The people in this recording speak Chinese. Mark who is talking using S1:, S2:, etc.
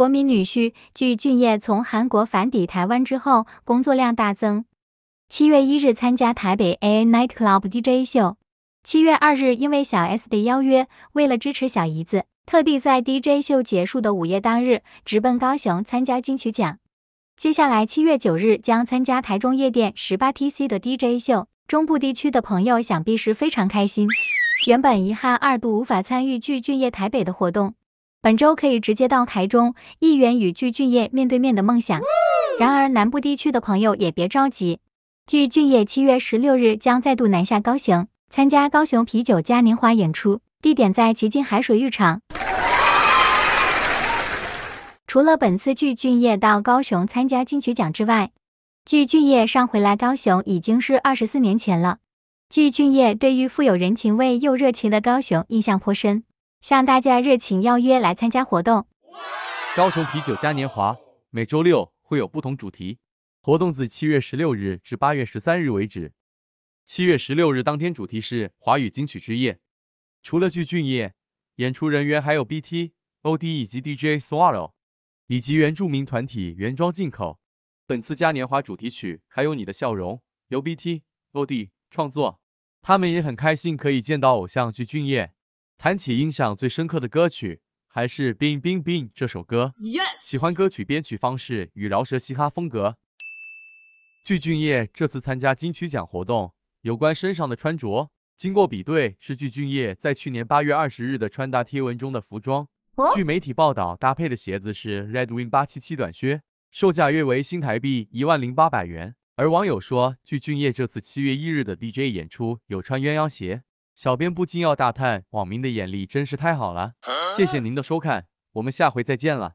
S1: 国民女婿具俊烨从韩国返抵台湾之后，工作量大增。七月一日参加台北 A Night Club DJ 秀，七月二日因为小 S 的邀约，为了支持小姨子，特地在 DJ 秀结束的午夜当日直奔高雄参加金曲奖。接下来七月九日将参加台中夜店十八 TC 的 DJ 秀，中部地区的朋友想必是非常开心。原本遗憾二度无法参与具俊烨台北的活动。本周可以直接到台中，议员与具俊业面对面的梦想。然而，南部地区的朋友也别着急。具俊业七月十六日将再度南下高雄，参加高雄啤酒嘉年华演出，地点在旗津海水浴场。除了本次具俊业到高雄参加金曲奖之外，具俊业上回来高雄已经是二十四年前了。具俊业对于富有人情味又热情的高雄印象颇深。向大家热情邀约来参加活动。
S2: 高雄啤酒嘉年华每周六会有不同主题活动，自七月十六日至八月十三日为止。七月十六日当天主题是华语金曲之夜，除了具俊晔，演出人员还有 B.T.O.D 以及 D.J.Swallow，以及原住民团体原装进口。本次嘉年华主题曲还有你的笑容由 B.T.O.D 创作，他们也很开心可以见到偶像具俊晔。谈起印象最深刻的歌曲，还是《Bing Bing Bing》这首歌。喜欢歌曲编曲方式与饶舌嘻哈风格。具俊晔这次参加金曲奖活动，有关身上的穿着，经过比对是具俊晔在去年八月二十日的穿搭贴文中的服装。据媒体报道，搭配的鞋子是 Red Wing 八七七短靴，售价约为新台币一万零八百元。而网友说，具俊晔这次七月一日的 DJ 演出有穿鸳鸯鞋。小编不禁要大叹，网民的眼力真是太好了！谢谢您的收看，我们下回再见了。